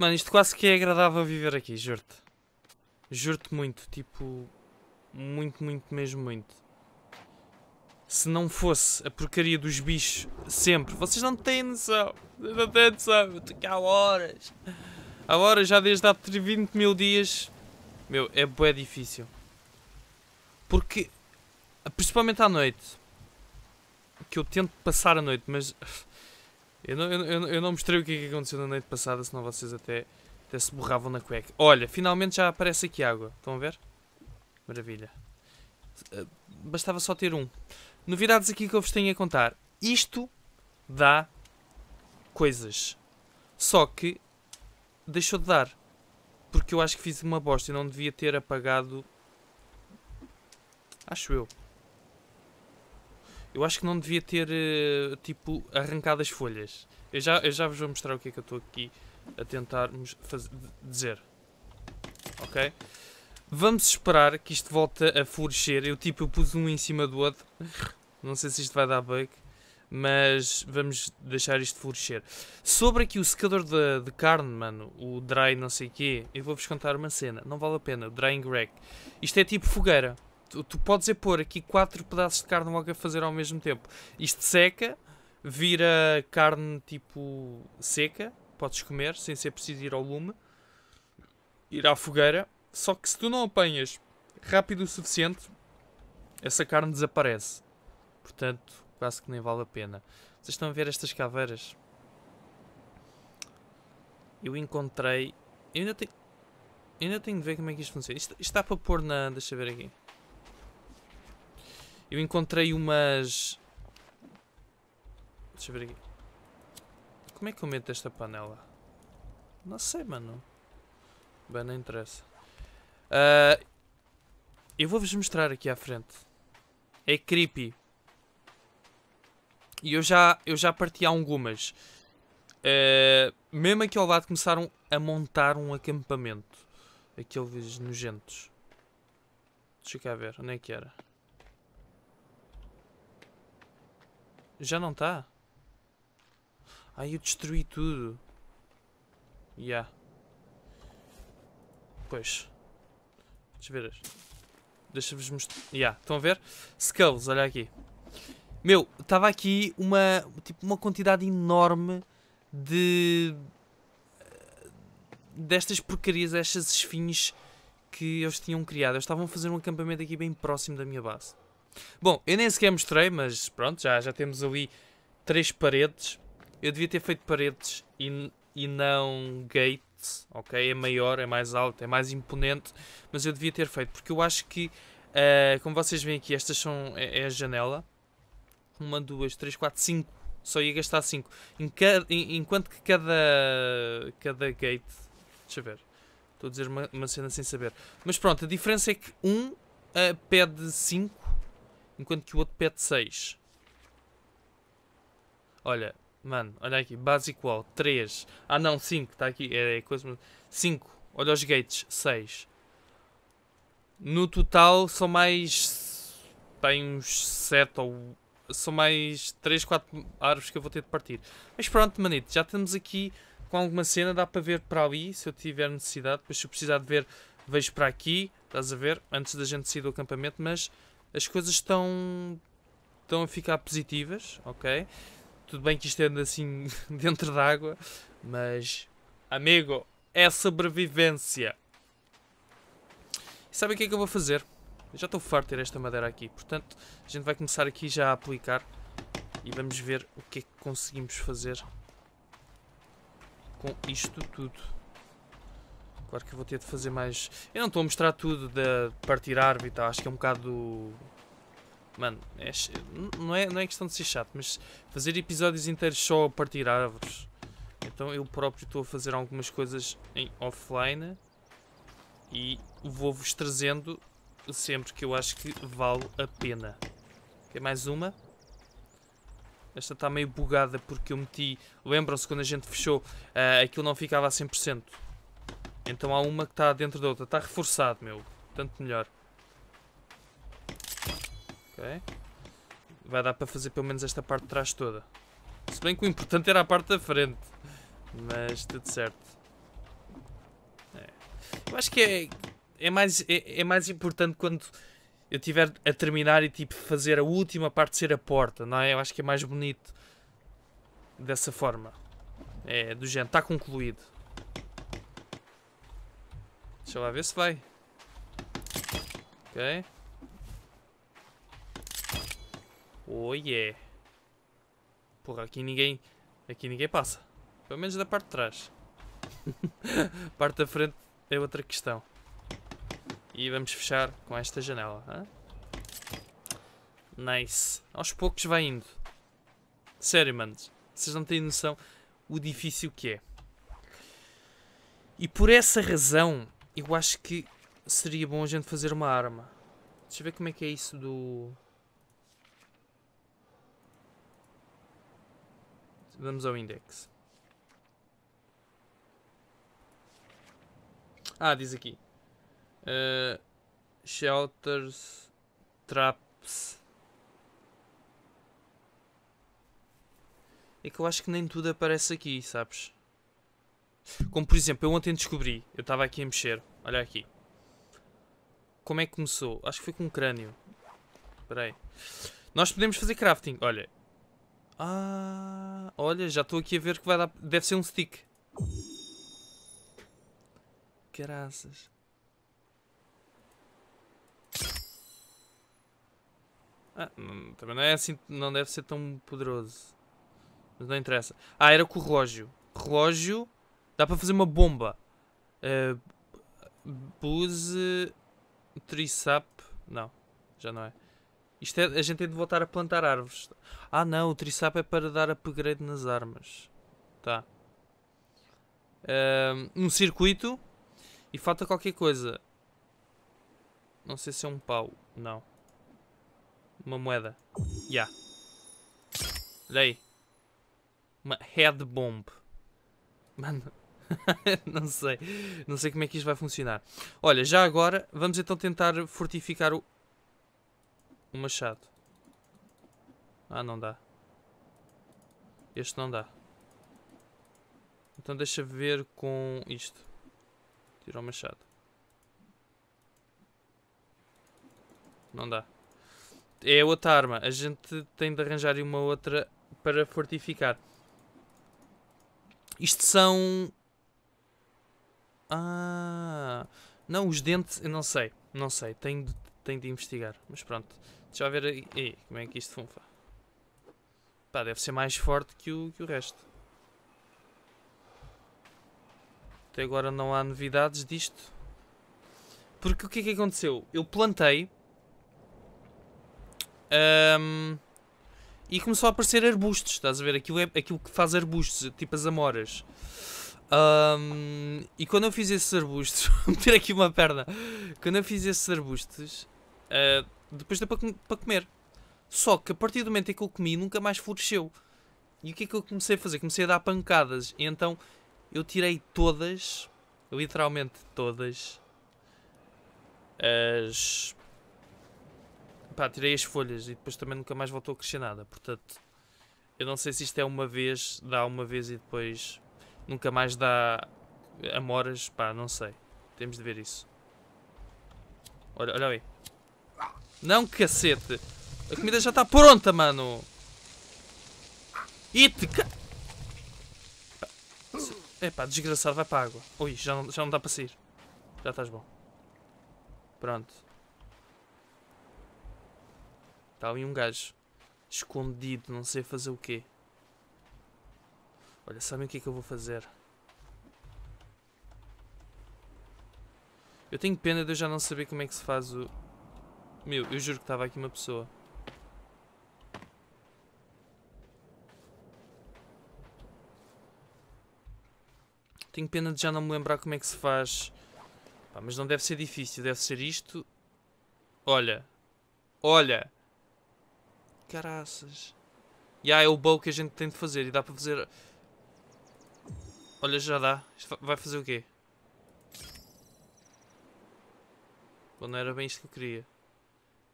Mano, isto quase que é agradável viver aqui, juro-te. Juro-te muito, tipo... Muito, muito, mesmo muito. Se não fosse a porcaria dos bichos sempre. Vocês não têm noção. Não têm noção. Eu estou aqui há horas. Há horas, já desde há 20 mil dias. Meu, é bué difícil. Porque... Principalmente à noite. Que eu tento passar a noite, mas... Eu não, eu, eu não mostrei o que, é que aconteceu na noite passada, senão vocês até, até se borravam na cueca. Olha, finalmente já aparece aqui água. Estão a ver? Maravilha. Eh, bastava só ter um. Novidades aqui que eu vos tenho a contar. Isto dá coisas. Só que deixou de dar. Porque eu acho que fiz uma bosta e não devia ter apagado. Acho eu. Eu acho que não devia ter, eh, tipo, arrancado as folhas. Eu já, eu já vos vou mostrar o que é que eu estou aqui a tentar fazer, dizer. Ok? Vamos esperar que isto volte a florescer. Eu, tipo, eu pus um em cima do outro. Não sei se isto vai dar bug. Mas vamos deixar isto florescer. Sobre aqui o secador de, de carne, mano. O dry não sei o quê. Eu vou-vos contar uma cena. Não vale a pena. O drying rack. Isto é tipo fogueira. Tu, tu podes é pôr aqui quatro pedaços de carne logo a fazer ao mesmo tempo. Isto seca, vira carne tipo seca, podes comer sem ser preciso ir ao lume, ir à fogueira. Só que se tu não apanhas rápido o suficiente, essa carne desaparece. Portanto, quase que nem vale a pena. Vocês estão a ver estas caveiras? Eu encontrei. Eu ainda tenho. ainda tenho de ver como é que isto funciona. Isto, está para pôr na. Deixa eu ver aqui. Eu encontrei umas... Deixa eu ver aqui. Como é que eu meto esta panela? Não sei, mano. Bem, não interessa. Uh, eu vou-vos mostrar aqui à frente. É creepy. E eu já, eu já parti algumas. Uh, mesmo aqui ao lado começaram a montar um acampamento. Aqueles nojentos. Deixa eu cá ver, onde é que era? Já não está? Ai, eu destruí tudo. Ya. Yeah. Pois. Deixa ver. Deixa-vos mostrar. Ya, yeah. estão a ver? Skulls, olha aqui. Meu, estava aqui uma, tipo, uma quantidade enorme de... Eh, destas porcarias, estas esfinges que eles tinham criado. Eles estavam a fazer um acampamento aqui bem próximo da minha base. Bom, eu nem sequer mostrei, mas pronto, já, já temos ali três paredes. Eu devia ter feito paredes e, e não gates, ok? É maior, é mais alto, é mais imponente, mas eu devia ter feito, porque eu acho que, uh, como vocês veem aqui, estas são, é, é, a janela. Uma, duas, três, quatro, cinco. Só ia gastar cinco. Em cada, em, enquanto que cada, cada gate... Deixa eu ver. Estou a dizer uma, uma, cena sem saber. Mas pronto, a diferença é que um uh, pede 5 enquanto que o outro pede 6. Olha, mano, olha aqui, base igual, 3. Ah não, 5, está aqui, é, é coisa... 5, olha os gates, 6. No total são mais... tem uns 7 ou... São mais 3, 4 árvores que eu vou ter de partir. Mas pronto, manito, já temos aqui com alguma cena, dá para ver para ali, se eu tiver necessidade. Depois se eu precisar de ver, vejo para aqui, estás a ver? Antes da gente sair do acampamento, mas as coisas estão, estão a ficar positivas, ok? Tudo bem que isto anda assim dentro d'água, mas, amigo, é sobrevivência. E sabe o que é que eu vou fazer? Eu já estou farto de ter esta madeira aqui, portanto, a gente vai começar aqui já a aplicar e vamos ver o que é que conseguimos fazer com isto tudo. Claro que eu vou ter de fazer mais... Eu não estou a mostrar tudo da partir árbitra, acho que é um bocado... Mano, é... Não, é, não é questão de ser chato, mas fazer episódios inteiros só a partir árvores. Então eu próprio estou a fazer algumas coisas em offline e vou-vos trazendo sempre que eu acho que vale a pena. Quer mais uma? Esta está meio bugada porque eu meti... Lembram-se quando a gente fechou, uh, aquilo não ficava a 100%. Então há uma que está dentro da outra. Está reforçado, meu. Tanto melhor. Ok. Vai dar para fazer pelo menos esta parte de trás toda. Se bem que o importante era a parte da frente. Mas tudo certo. É. Eu acho que é, é, mais, é, é mais importante quando eu tiver a terminar e tipo fazer a última parte ser a porta, não é? Eu acho que é mais bonito dessa forma. É, do género, está concluído. Deixa lá ver se vai. Ok. Oh yeah. Porra, aqui ninguém... Aqui ninguém passa. Pelo menos da parte de trás. parte da frente é outra questão. E vamos fechar com esta janela. Hein? Nice. Aos poucos vai indo. Sério, manos. Vocês não têm noção o difícil que é. E por essa razão, eu acho que seria bom a gente fazer uma arma. Deixa eu ver como é que é isso do... Vamos ao index. Ah, diz aqui. Uh, shelters, traps. É que eu acho que nem tudo aparece aqui, sabes? Como por exemplo, eu ontem descobri, eu estava aqui a mexer, olha aqui. Como é que começou? Acho que foi com um crânio. Espera aí. Nós podemos fazer crafting, olha. Ah, olha, já estou aqui a ver que vai dar... Deve ser um stick. Graças. Ah, hum, também não é assim, não deve ser tão poderoso. Mas não interessa. Ah, era com o relógio. Relógio Dá para fazer uma bomba. Uh, eh, Buse. Trisap. Não, já não é. Isto é, a gente tem de voltar a plantar árvores. Ah não, o Trisap é para dar upgrade nas armas. Tá. Um, eh, um circuito. E falta qualquer coisa. Não sei se é um pau. Não. Uma moeda. Já. Yeah. Olha aí. Uma head bomb. Mano, não sei. Não sei como é que isto vai funcionar. Olha, já agora, vamos então tentar fortificar o, o machado. Ah, não dá. Este não dá. Então deixa ver com isto. Tira o machado. Não dá. É outra arma. A gente tem de arranjar uma outra para fortificar. Isto são ah, não, os dentes, não sei, não sei, tenho de, tenho de investigar, mas pronto. Deixa eu ver aí, como é que isto funfa. Pá, deve ser mais forte que o, que o resto. Até agora não há novidades disto. Porque o que é que aconteceu? Eu plantei. Um, e começou a aparecer arbustos. Estás a ver? Aquilo, é, aquilo que faz arbustos, tipo as amoras. Um, e quando eu fiz esses arbustos, vou meter aqui uma perna. Quando eu fiz esses arbustos, uh, depois deu para, com para comer. Só que a partir do momento em que eu comi, nunca mais floresceu. E o que é que eu comecei a fazer? Comecei a dar pancadas. E então eu tirei todas, literalmente todas, as. Pá, tirei as folhas e depois também nunca mais voltou a crescer nada. Portanto, eu não sei se isto é uma vez, dá uma vez e depois nunca mais dá amoras, pá, não sei. Temos de ver isso. Olha, olha aí. Não, cacete. A comida já está pronta, mano. It, Epá, desgraçado, vai para a água. Ui, já não, já não dá para sair. Já estás bom. Pronto. Está ali um gajo. Escondido, não sei fazer o quê. Olha, sabem o que é que eu vou fazer? Eu tenho pena de eu já não saber como é que se faz o... Meu, eu juro que estava aqui uma pessoa. Tenho pena de já não me lembrar como é que se faz. Pá, mas não deve ser difícil, deve ser isto. Olha. Olha. Caraças. E yeah, é o bow que a gente tem de fazer e dá para fazer... Olha, já dá. Isto vai fazer o quê? Bom, não era bem isto que eu queria.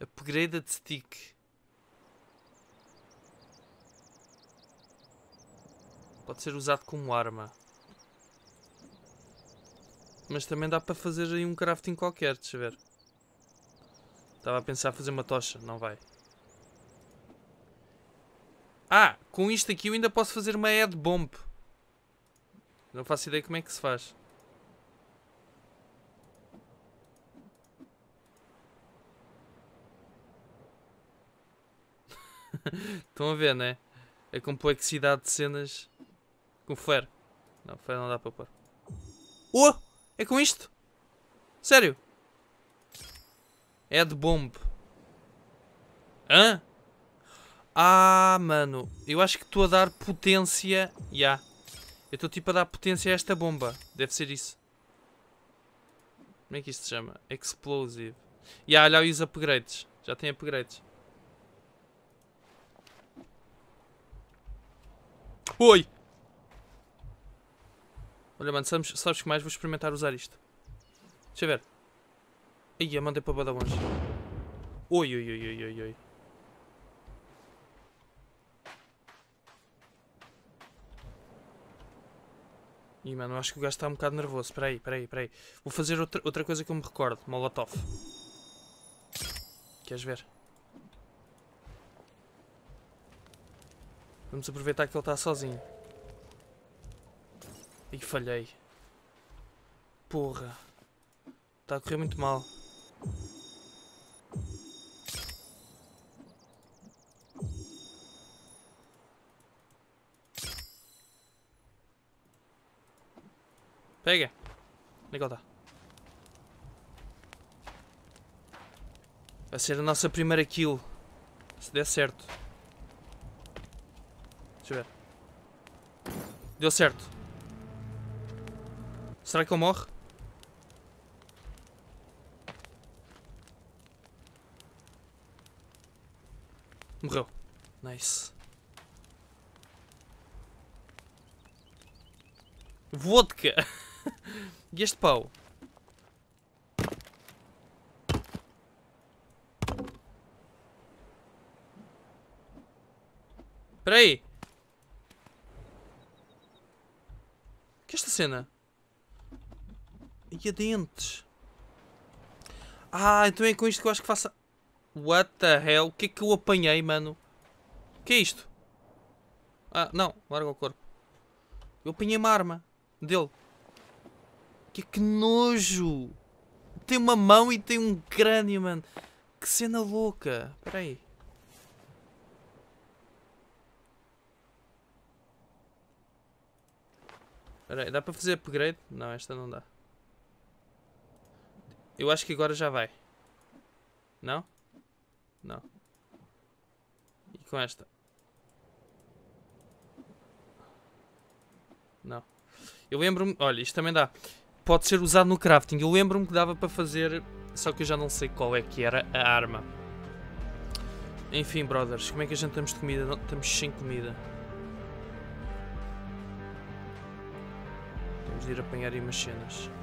Upgrade de stick. Pode ser usado como arma. Mas também dá para fazer aí um crafting qualquer, deixa ver. Estava a pensar fazer uma tocha, não vai. Ah, com isto aqui eu ainda posso fazer uma head bomb. Não faço ideia como é que se faz. Estão a ver, né? A complexidade de cenas com flare. Não, flare não dá para pôr. Oh! É com isto? Sério? É de bomb. Hã? Ah, mano. Eu acho que estou a dar potência. Ya. Yeah. Eu estou tipo a dar potência a esta bomba. Deve ser isso. Como é que isto se chama? Explosive. E yeah, olha os upgrades. Já tem upgrades. Oi! Olha, mano, sabes, sabes que mais? Vou experimentar usar isto. Deixa eu ver. Ai, eu mandei para bada longe. Oi, oi, oi, oi, oi, oi. Ih, mano, acho que o gajo está um bocado nervoso. Espera aí, espera aí, espera aí. Vou fazer outra, outra coisa que eu me recordo. Molotov. Queres ver? Vamos aproveitar que ele está sozinho. E falhei. Porra. Está a correr muito mal. Pega. É Legal tá? Vai ser a nossa primeira kill. Se der certo. Deixa eu ver. Deu certo. Será que ele morre? Morreu. Nice. Vodka! e este pau? Espera aí. que é esta cena? E a dentes. Ah, então é com isto que eu acho que faça... What the hell? O que é que eu apanhei, mano? O que é isto? Ah, não. Larga o corpo. Eu apanhei uma arma dele. Que, que nojo! Tem uma mão e tem um crânio, mano. Que cena louca. Espera aí. Espera aí, dá para fazer upgrade? Não, esta não dá. Eu acho que agora já vai. Não? Não. E com esta? Não. Eu lembro-me... Olha, isto também dá pode ser usado no crafting. Eu lembro-me que dava para fazer, só que eu já não sei qual é que era a arma. Enfim, brothers, como é que a gente estamos de comida? Não, estamos sem comida. de ir apanhar aí umas cenas.